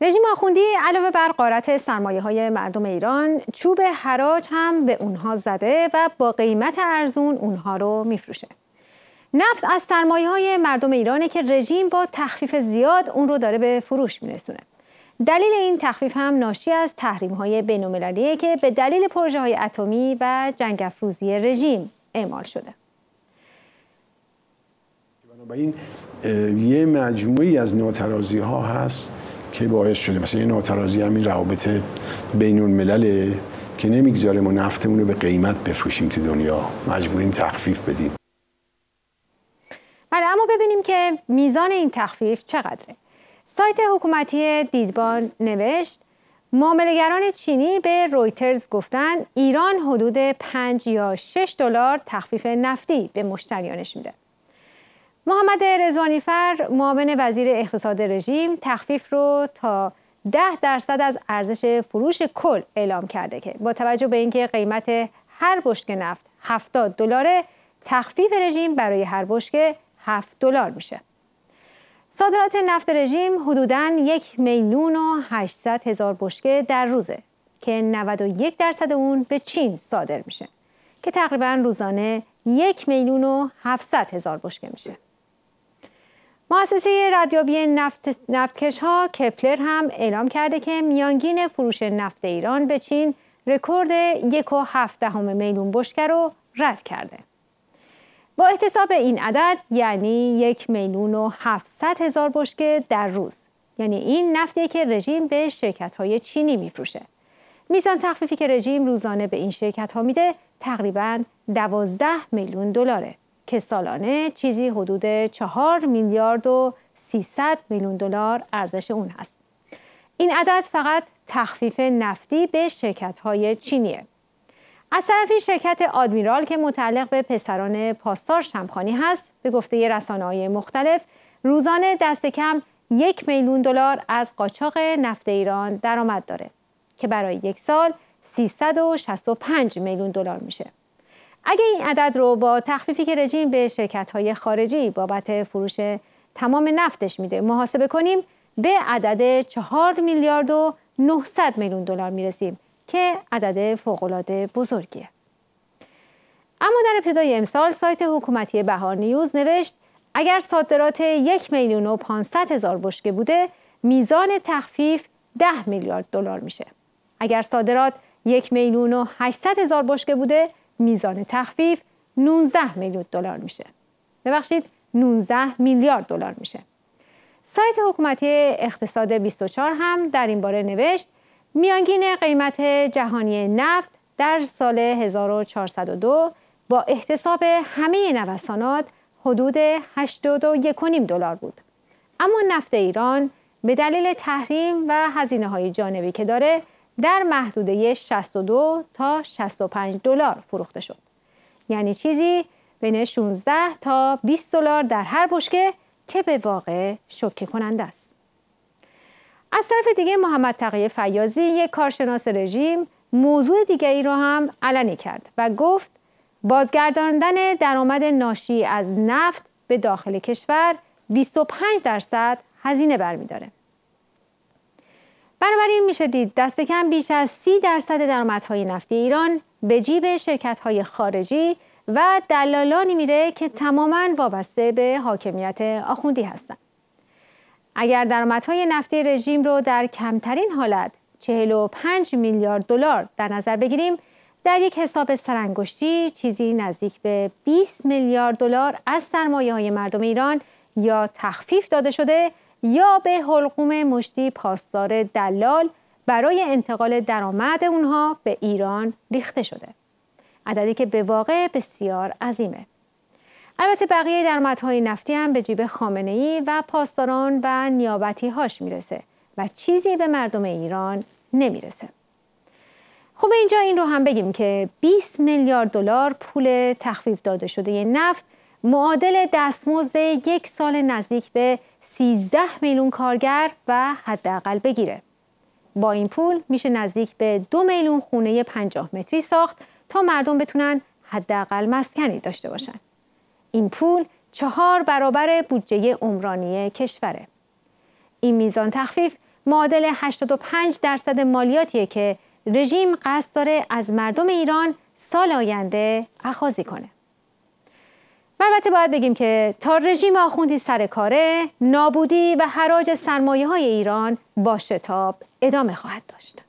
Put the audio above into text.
رژیم آخوندی علاوه بر قارت سرمایه های مردم ایران چوب حراج هم به اونها زده و با قیمت ارزون اونها رو میفروشه نفت از سرمایه های مردم ایرانه که رژیم با تخفیف زیاد اون رو داره به فروش میرسونه دلیل این تخفیف هم ناشی از تحریم های بین که به دلیل پروژه های اتمی و جنگ افروزی رژیم اعمال شده بنابراین یه مجموعی از ناترازی ها هست که باعث شده مثلا یه ناترازی همین روابط بین که نمیگذاره ما نفتمون رو به قیمت بفروشیم تو دنیا مجبوریم تخفیف بدیم بله اما ببینیم که میزان این تخفیف چقدره سایت حکومتی دیدبان نوشت معاملهگران چینی به رویترز گفتند ایران حدود 5 یا 6 دلار تخفیف نفتی به مشتریانش میده محمد رزوانیفر معاون وزیر اقتصاد رژیم تخفیف رو تا 10 درصد از ارزش فروش کل اعلام کرده که با توجه به اینکه قیمت هر بشک نفت 70 دلاره تخفیف رژیم برای هر بشک 7 دلار میشه صادرات نفت رژیم حدوداً یک میلیون و 800 هزار بشکه در روزه که 91 درصد اون به چین صادر میشه که تقریبا روزانه یک میلیون و 700 هزار بشکه میشه مؤسسه ردیابی نفت، نفتکش ها کپلر هم اعلام کرده که میانگین فروش نفت ایران به چین رکورد 1.7 میلیون بشکه رو رد کرده. با احتساب این عدد یعنی یک میلیون و 700 هزار بشکه در روز یعنی این نفتی که رژیم به شرکت های چینی میفروشه. میزان تخفیفی که رژیم روزانه به این شرکت ها میده تقریبا دوازده میلیون دلاره. که سالانه چیزی حدود 4 میلیارد و 300 میلیون دلار ارزش اون هست. این عدد فقط تخفیف نفتی به شرکت های چینیه. از طرفی شرکت آدمیرال که متعلق به پسران پاسار شمخانی هست به گفته رسانه های مختلف روزانه دست کم یک میلیون دلار از قاچاق نفت ایران درآمد داره که برای یک سال 365 میلیون دلار میشه. اگه این عدد رو با تخفیفی که رژیم به شرکت های خارجی بابت فروش تمام نفتش میده محاسبه کنیم به عدد 4 میلیارد و 900 میلیون دلار میرسیم که عدد فوقالعاده بزرگیه اما در ابتدای امسال سایت حکومتی بهار نیوز نوشت اگر صادرات یک میلیون و 500 هزار بشکه بوده میزان تخفیف 10 میلیارد دلار میشه اگر صادرات یک میلیون و 800 هزار بشکه بوده میزان تخفیف 19 میلیون دلار میشه ببخشید 19 میلیارد دلار میشه سایت حکومتی اقتصاد 24 هم در این باره نوشت میانگین قیمت جهانی نفت در سال 1402 با احتساب همه نوسانات حدود 81.5 دلار بود اما نفت ایران به دلیل تحریم و هزینه های جانبی که داره در محدوده 62 تا 65 دلار فروخته شد. یعنی چیزی بین 16 تا 20 دلار در هر بشکه که به واقع شوکه کننده است. از طرف دیگه محمد تقی فیاضی یک کارشناس رژیم موضوع دیگری را هم علنی کرد و گفت بازگرداندن درآمد ناشی از نفت به داخل کشور 25 درصد هزینه برمیداره. بنابراین میشه دید دست کم بیش از سی درصد درآمدهای نفتی ایران به جیب های خارجی و دلالانی میره که تماما وابسته به حاکمیت آخوندی هستند. اگر درآمدهای نفتی رژیم رو در کمترین حالت 45 میلیارد دلار در نظر بگیریم در یک حساب سرانگشتی چیزی نزدیک به 20 میلیارد دلار از سرمایه های مردم ایران یا تخفیف داده شده یا به حلقوم مشتی پاسدار دلال برای انتقال درآمد اونها به ایران ریخته شده عددی که به واقع بسیار عظیمه البته بقیه درآمدهای نفتی هم به جیب خامنه ای و پاسداران و نیابتی هاش میرسه و چیزی به مردم ایران نمیرسه خب اینجا این رو هم بگیم که 20 میلیارد دلار پول تخفیف داده شده نفت معادل دستمزد یک سال نزدیک به 13 میلیون کارگر و حداقل بگیره با این پول میشه نزدیک به دو میلیون خونه 50 متری ساخت تا مردم بتونن حداقل مسکنی داشته باشن این پول چهار برابر بودجه عمرانی کشوره این میزان تخفیف معادل 85 درصد مالیاتیه که رژیم قصد داره از مردم ایران سال آینده اخاذی کنه البته باید بگیم که تا رژیم آخوندی سر کاره نابودی و حراج سرمایه های ایران با شتاب ادامه خواهد داشت.